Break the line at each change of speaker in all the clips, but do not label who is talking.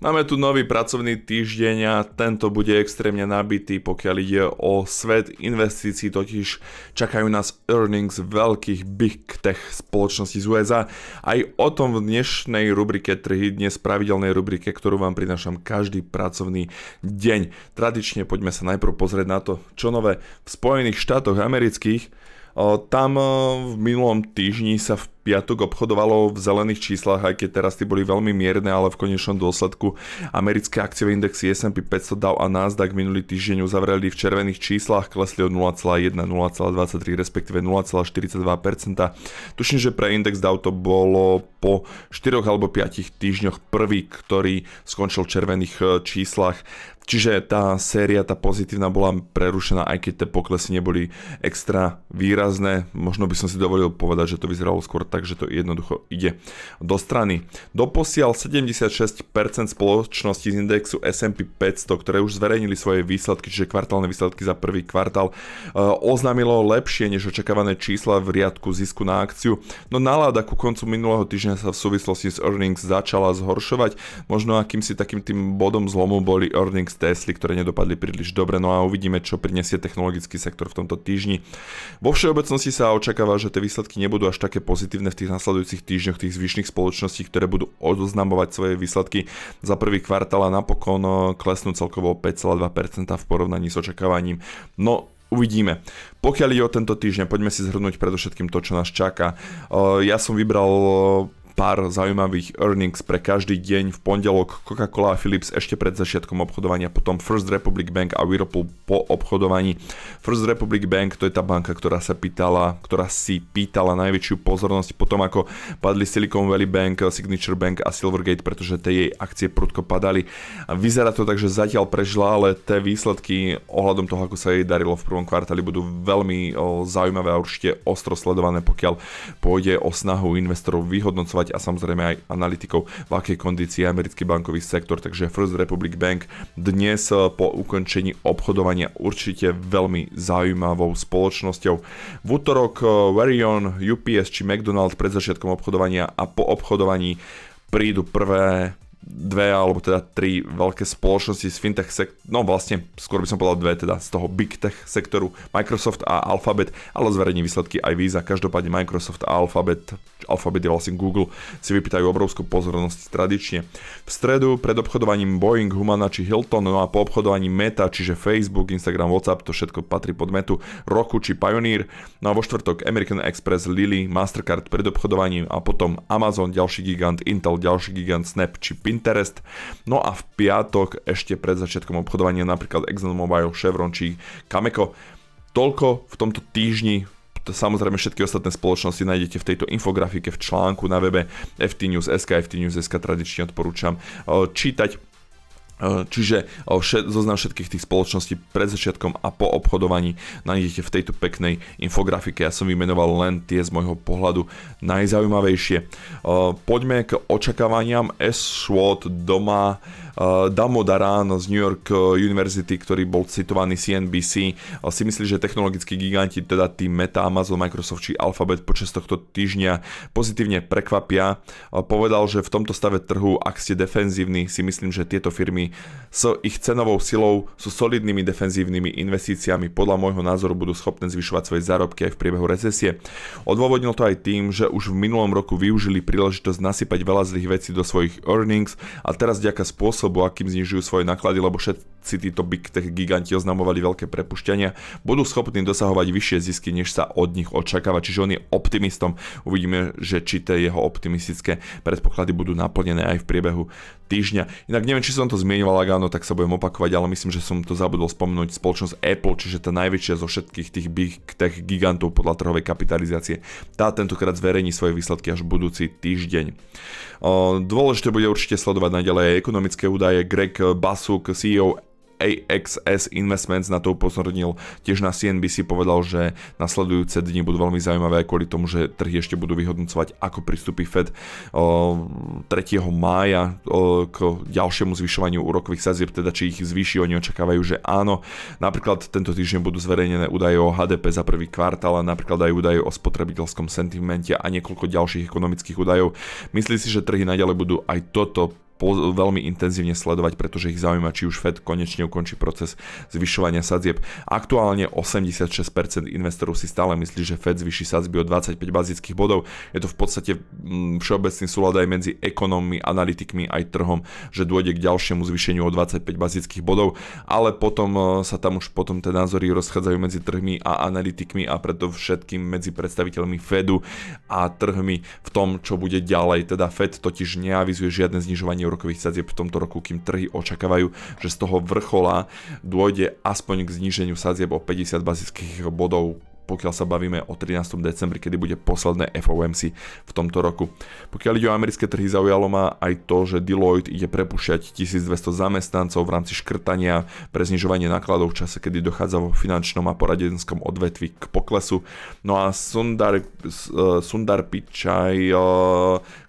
Máme tu nový pracovný týždeň a tento bude extrémne nabitý, pokiaľ ide o svet investícií, totiž čakajú nás earnings veľkých big tech spoločností z USA. Aj o tom v dnešnej rubrike trhy, dnes pravidelnej rubrike, ktorú vám prinášam každý pracovný deň. Tradične poďme sa najprv pozrieť na to, čo nové v Spojených štátoch amerických. Tam v minulom týždni sa v piatok obchodovalo v zelených číslach, aj keď teraz tie boli veľmi mierne, ale v konečnom dôsledku americké akciové indexy S&P 500 DAO a Nasdaq minulý týždeň uzavreli v červených číslach, klesli o 0,1, 0,23 respektíve 0,42%. Tuším, že pre index Dow to bolo po 4 alebo 5 týždňoch prvý, ktorý skončil v červených e, číslach. Čiže tá séria, tá pozitívna bola prerušená, aj keď tie poklesy neboli extra výrazné. Možno by som si dovolil povedať, že to vyzeralo skôr tak, takže to jednoducho ide do strany. Doposiaľ 76% spoločnosti z indexu S&P 500, ktoré už zverejnili svoje výsledky, čiže kvartálne výsledky za prvý kvartál, e, oznámilo lepšie než očakávané čísla v riadku zisku na akciu, no nálada ku koncu minulého týždňa sa v súvislosti s earnings začala zhoršovať, možno akýmsi takým tým bodom zlomu boli earnings Tesly, ktoré nedopadli príliš dobre, no a uvidíme, čo prinesie technologický sektor v tomto týždni. Vo všeobecnosti sa očakáva, že tie výsledky nebudú až také pozitívne, aktívne v tých nasledujúcich týždňoch tých zvyšných spoločností, ktoré budú odoznamovať svoje výsledky za prvý kvartál a napokon eh, klesnú celkovo 5,2% v porovnaní s očakávaním. No, uvidíme. Pokiaľ ide o tento týždeň, poďme si zhrnúť predovšetkým to, čo nás čaká. Eh, ja som vybral eh, pár zaujímavých earnings pre každý deň. V pondelok Coca-Cola a Philips ešte pred začiatkom obchodovania, potom First Republic Bank a Whirlpool po obchodovaní. First Republic Bank to je tá banka, ktorá sa pýtala, ktorá si pýtala najväčšiu pozornosť potom ako padli Silicon Valley Bank, Signature Bank a Silvergate, pretože tie jej akcie prudko padali. A vyzerá to tak, že zatiaľ prežila, ale tie výsledky ohľadom toho, ako sa jej darilo v prvom kvartáli, budú veľmi zaujímavé a určite ostro sledované, pokiaľ pôjde o snahu investorov vyhodnocovať a samozrejme aj analytikou, v akej kondícii je americký bankový sektor. Takže First Republic Bank dnes eh, po ukončení obchodovania určite veľmi zaujímavou spoločnosťou. V útorok eh, Verion, UPS či McDonald's pred začiatkom obchodovania a po obchodovaní prídu prvé dve alebo teda tri veľké spoločnosti z fintech sektoru, no vlastne skôr by som povedal dve teda z toho big tech sektoru, Microsoft a Alphabet, ale zverejní výsledky aj Visa, každopádne Microsoft a Alphabet, Alphabet je vlastne Google, si vypýtajú obrovskú pozornosť tradične. V stredu pred obchodovaním Boeing, Humana či Hilton, no a po obchodovaní Meta, čiže Facebook, Instagram, WhatsApp, to všetko patrí pod metu Roku či Pioneer, no a vo štvrtok American Express, Lily, Mastercard pred obchodovaním a potom Amazon, ďalší gigant, Intel, ďalší gigant, Snap či Pinterest. No a v piatok ešte pred začiatkom obchodovania napríklad ExxonMobil, Chevron či Cameco. Toľko v tomto týždni samozrejme všetky ostatné spoločnosti nájdete v tejto infografike v článku na webe ftnews.sk, ftnews.sk tradične odporúčam eh, čítať E, čiže e, zoznam všetkých tých spoločností pred začiatkom a po obchodovaní nájdete v tejto peknej infografike. Ja som vymenoval len tie z môjho pohľadu najzaujímavejšie. E, poďme k očakávaniam. s SWOT doma Eh, Damo Daran z New York eh, University, ktorý bol citovaný CNBC, si myslí, že technologickí giganti, teda tým Meta, Amazon, Microsoft či Alphabet počas tohto týždňa pozitívne prekvapia. Povedal, že v tomto stave trhu, ak ste defenzívni, si myslím, že tieto firmy s ich cenovou silou sú solidnými defenzívnymi investíciami. Podľa môjho názoru budú schopné zvyšovať svoje zárobky aj v priebehu recesie. Odôvodnil to aj tým, že už v minulom roku využili príležitosť nasypať veľa zlých vecí do svojich earnings a teraz vďaka spôsobu, spôsobu, akým znižujú svoje náklady, lebo všet, si títo big tech giganti oznamovali veľké prepušťania, budú schopní dosahovať vyššie zisky, než sa od nich očakáva. Čiže on je optimistom. Uvidíme, že či tie jeho optimistické predpoklady budú naplnené aj v priebehu týždňa. Inak neviem, či som to zmienil, ak áno, tak sa budem opakovať, ale myslím, že som to zabudol spomenúť. Spoločnosť Apple, čiže tá najväčšia zo všetkých tých big tech gigantov podľa trhovej kapitalizácie, tá tentokrát zverejní svoje výsledky až budúci týždeň. Ehm, dôležité bude určite sledovať naďalej ekonomické údaje. Greg Basuk, CEO AXS Investments na to upozornil, tiež na CNBC povedal, že nasledujúce dni budú veľmi zaujímavé kvôli tomu, že trhy ešte budú vyhodnocovať, ako pristúpi Fed 3. mája k ďalšiemu zvyšovaniu úrokových sazieb, teda či ich zvýši, oni očakávajú, že áno. Napríklad tento týždeň budú zverejnené údaje o HDP za prvý kvartál a napríklad aj údaje o spotrebiteľskom sentimente a niekoľko ďalších ekonomických údajov. Myslí si, že trhy naďalej budú aj toto po, veľmi intenzívne sledovať, pretože ich zaujíma, či už Fed konečne ukončí proces zvyšovania sadzieb. Aktuálne 86% investorov si stále myslí, že Fed zvyší sadzby o 25 bazických bodov. Je to v podstate mm, všeobecný súlad aj medzi ekonómmi, analytikmi aj trhom, že dôjde k ďalšiemu zvýšeniu o 25 bazických bodov, ale potom e, sa tam už potom tie názory rozchádzajú medzi trhmi a analytikmi a preto všetkým medzi predstaviteľmi Fedu a trhmi v tom, čo bude ďalej. Teda Fed totiž neavizuje žiadne znižovanie úrokových sadzieb v tomto roku, kým trhy očakávajú, že z toho vrchola dôjde aspoň k zníženiu sadzieb o 50 bazických bodov pokiaľ sa bavíme o 13. decembri, kedy bude posledné FOMC v tomto roku. Pokiaľ ide o americké trhy, zaujalo ma aj to, že Deloitte ide prepušťať 1200 zamestnancov v rámci škrtania pre znižovanie nákladov v čase, kedy dochádza vo finančnom a poradenskom odvetvi k poklesu. No a Sundar, eh, Sundar Pichai, eh,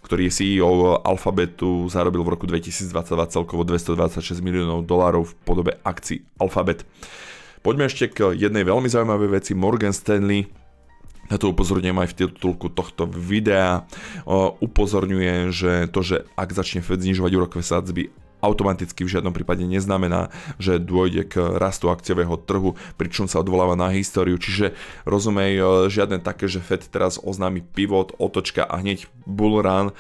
ktorý je CEO Alphabetu, zarobil v roku 2022 celkovo 226 miliónov dolárov v podobe akcií Alphabet. Poďme ešte k jednej veľmi zaujímavej veci. Morgan Stanley na to upozorňujem aj v titulku tohto videa. Upozorňuje, že to, že ak začne Fed znižovať úrokové sadzby, automaticky v žiadnom prípade neznamená, že dôjde k rastu akciového trhu, pričom sa odvoláva na históriu. Čiže rozumej, žiadne také, že Fed teraz oznámi pivot, otočka a hneď bull run.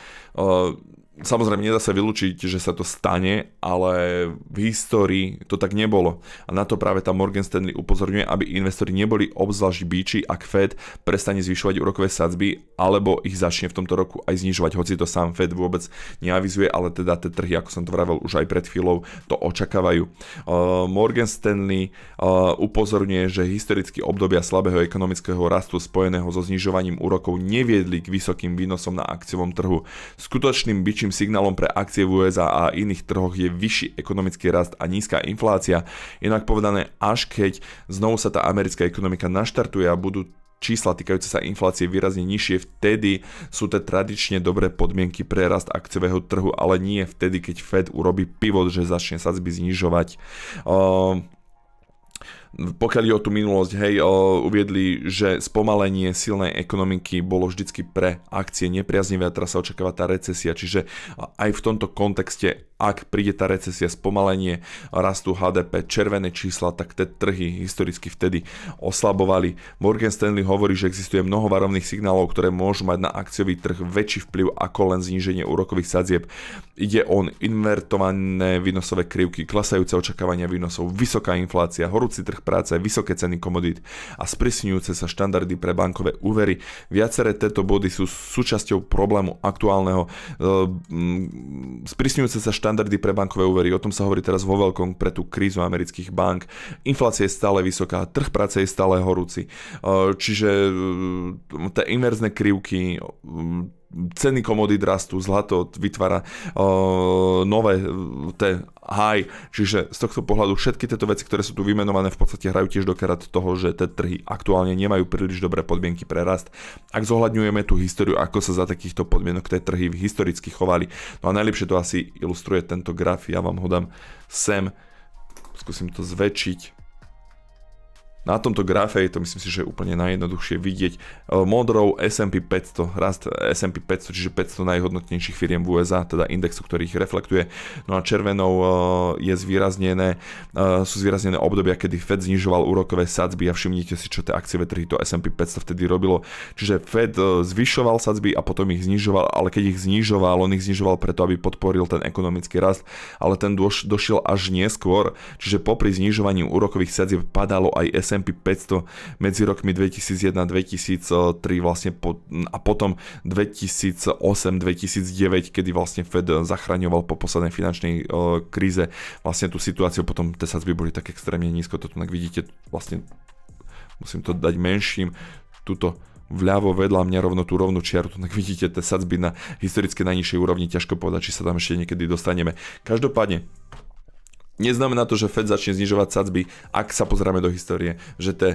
Samozrejme, nedá sa vylúčiť, že sa to stane, ale v histórii to tak nebolo. A na to práve tá Morgan Stanley upozorňuje, aby investori neboli obzvlášť bíči, ak Fed prestane zvyšovať úrokové sadzby, alebo ich začne v tomto roku aj znižovať, hoci to sám Fed vôbec neavizuje, ale teda tie trhy, ako som to vravel už aj pred chvíľou, to očakávajú. Uh, Morgan Stanley uh, upozorňuje, že historicky obdobia slabého ekonomického rastu spojeného so znižovaním úrokov neviedli k vysokým výnosom na akciovom trhu. Skutočným bičím Pozitívnym signálom pre akcie v USA a iných trhoch je vyšší ekonomický rast a nízka inflácia. Inak povedané, až keď znovu sa tá americká ekonomika naštartuje a budú čísla týkajúce sa inflácie výrazne nižšie, vtedy sú to tradične dobré podmienky pre rast akciového trhu, ale nie vtedy, keď Fed urobí pivot, že začne sadzby znižovať. Uh, pokiaľ je o tú minulosť, hej, o, uviedli, že spomalenie silnej ekonomiky bolo vždycky pre akcie nepriaznivé a teraz sa očakáva tá recesia. Čiže aj v tomto kontexte ak príde tá recesia, spomalenie rastu HDP, červené čísla, tak tie trhy historicky vtedy oslabovali. Morgan Stanley hovorí, že existuje mnoho varovných signálov, ktoré môžu mať na akciový trh väčší vplyv ako len zníženie úrokových sadzieb. Ide o invertované výnosové krivky, klesajúce očakávania výnosov, vysoká inflácia, horúci trh práce, vysoké ceny komodít a sprísňujúce sa štandardy pre bankové úvery. Viaceré tieto body sú súčasťou problému aktuálneho. Eh, sprísňujúce sa štandardy štandardy pre bankové úvery, o tom sa hovorí teraz vo veľkom pre tú krízu amerických bank. Inflácia je stále vysoká, trh práce je stále horúci. Čiže mm, tie inverzné krivky, mm, ceny komodít rastú, zlato vytvára uh, nové e, te high, čiže z tohto pohľadu všetky tieto veci, ktoré sú tu vymenované, v podstate hrajú tiež do karát toho, že tie trhy aktuálne nemajú príliš dobré podmienky pre rast. Ak zohľadňujeme tú históriu, ako sa za takýchto podmienok tie trhy historicky chovali. No a najlepšie to asi ilustruje tento graf, ja vám ho dám sem, skúsim to zväčšiť. Na tomto grafe je to myslím si, že úplne najjednoduchšie vidieť e, modrou S&P 500, rast S&P 500, čiže 500 najhodnotnejších firiem v USA, teda indexu, ktorý ich reflektuje. No a červenou e, je zvýraznené, e, sú zvýraznené obdobia, kedy Fed znižoval úrokové sadzby a všimnite si, čo tie akcie trhy to S&P 500 vtedy robilo. Čiže Fed zvyšoval sadzby a potom ich znižoval, ale keď ich znižoval, on ich znižoval preto, aby podporil ten ekonomický rast, ale ten došiel až neskôr, čiže popri znižovaní úrokových sadzieb padalo aj S s&P 500 medzi rokmi 2001-2003 vlastne po, a potom 2008-2009, kedy vlastne Fed zachraňoval po poslednej finančnej o, e, kríze vlastne tú situáciu, potom tie sadzby boli tak extrémne nízko, to tu vidíte vlastne musím to dať menším, tuto vľavo vedľa mňa rovno tú rovnú čiaru, tu tak vidíte tie sadzby na historicky najnižšej úrovni, ťažko povedať, či sa tam ešte niekedy dostaneme. Každopádne, Neznamená to, že Fed začne znižovať sadzby, ak sa pozrieme do histórie, že tie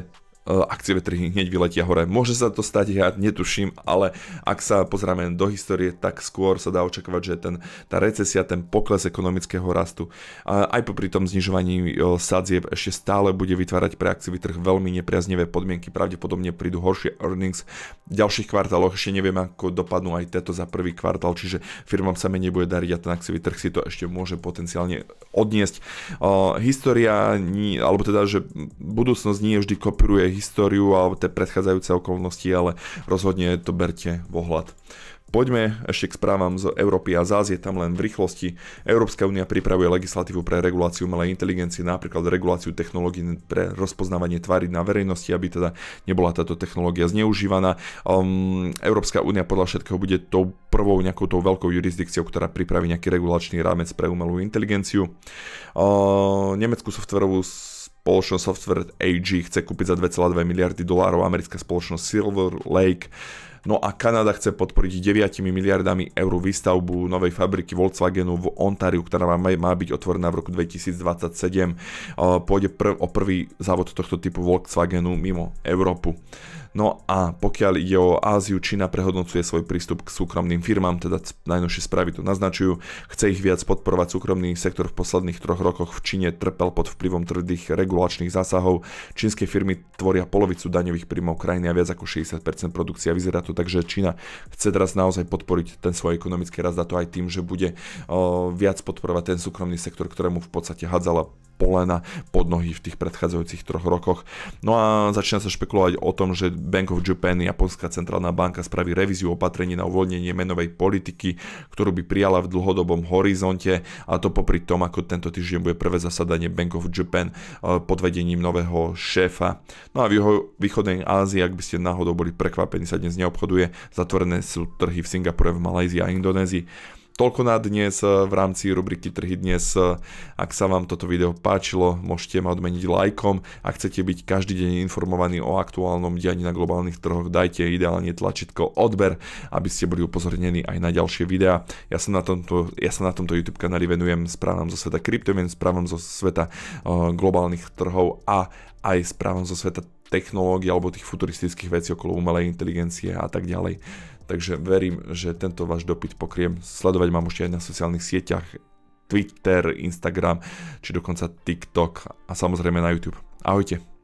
Eh, akciové trhy hneď vyletia hore. Môže sa to stať, ja netuším, ale ak sa pozrieme do histórie, tak skôr sa dá očakávať, že ten, tá recesia, ten pokles ekonomického rastu aj popri tom znižovaní eh, sadzieb ešte stále bude vytvárať pre akciový trh veľmi nepriaznivé podmienky. Pravdepodobne prídu horšie earnings v ďalších kvartáloch. Ešte neviem, ako dopadnú aj tieto za prvý kvartál, čiže firmám sa menej bude dariť a ten akciový trh si to ešte môže potenciálne odniesť. Eh, história, alebo teda, že budúcnosť nie vždy kopíruje históriu alebo tie predchádzajúce okolnosti, ale rozhodne to berte v ohľad. Poďme ešte k správam z Európy a z tam len v rýchlosti. Európska únia pripravuje legislatívu pre reguláciu malej inteligencie, napríklad reguláciu technológií pre rozpoznávanie tvári na verejnosti, aby teda nebola táto technológia zneužívaná. Um, Európska únia podľa všetkého bude tou prvou nejakou tou veľkou jurisdikciou, ktorá pripraví nejaký regulačný rámec pre umelú inteligenciu. Um, uh, nemeckú softverovú spoločnosť Software AG chce kúpiť za 2,2 miliardy dolárov, americká spoločnosť Silver Lake. No a Kanada chce podporiť 9 miliardami eur výstavbu novej fabriky Volkswagenu v Ontáriu, ktorá má, má byť otvorená v roku 2027. Pôjde prv, o prvý závod tohto typu Volkswagenu mimo Európu. No a pokiaľ ide o Áziu, Čína prehodnocuje svoj prístup k súkromným firmám, teda najnovšie správy to naznačujú, chce ich viac podporovať súkromný sektor v posledných troch rokoch v Číne trpel pod vplyvom tvrdých regulačných zásahov. Čínske firmy tvoria polovicu daňových príjmov krajiny a viac ako 60% produkcia. Vyzerá to tak, že Čína chce teraz naozaj podporiť ten svoj ekonomický rast a to aj tým, že bude o, viac podporovať ten súkromný sektor, ktorému v podstate hádzala polena pod nohy v tých predchádzajúcich troch rokoch. No a začína sa špekulovať o tom, že Bank of Japan, Japonská centrálna banka, spraví revíziu opatrení na uvoľnenie menovej politiky, ktorú by prijala v dlhodobom horizonte a to popri tom, ako tento týždeň bude prvé zasadanie Bank of Japan eh, pod vedením nového šéfa. No a v jeho východnej Ázii, ak by ste náhodou boli prekvapení, sa dnes neobchoduje. Zatvorené sú trhy v Singapure, v Malajzii a Indonézii. Toľko na dnes eh, v rámci rubriky Trhy dnes. Eh, ak sa vám toto video páčilo, môžete ma odmeniť lajkom. Ak chcete byť každý deň informovaní o aktuálnom dianí na globálnych trhoch, dajte ideálne tlačítko odber, aby ste boli upozornení aj na ďalšie videá. Ja sa na tomto, ja sa na tomto YouTube kanáli venujem správam zo sveta kryptomien, správam zo sveta eh, globálnych trhov a aj správam zo sveta technológií alebo tých futuristických vecí okolo umelej inteligencie a tak ďalej. Takže verím, že tento váš dopyt pokriem. Sledovať mám už aj na sociálnych sieťach, Twitter, Instagram, či dokonca TikTok a samozrejme na YouTube. Ahojte.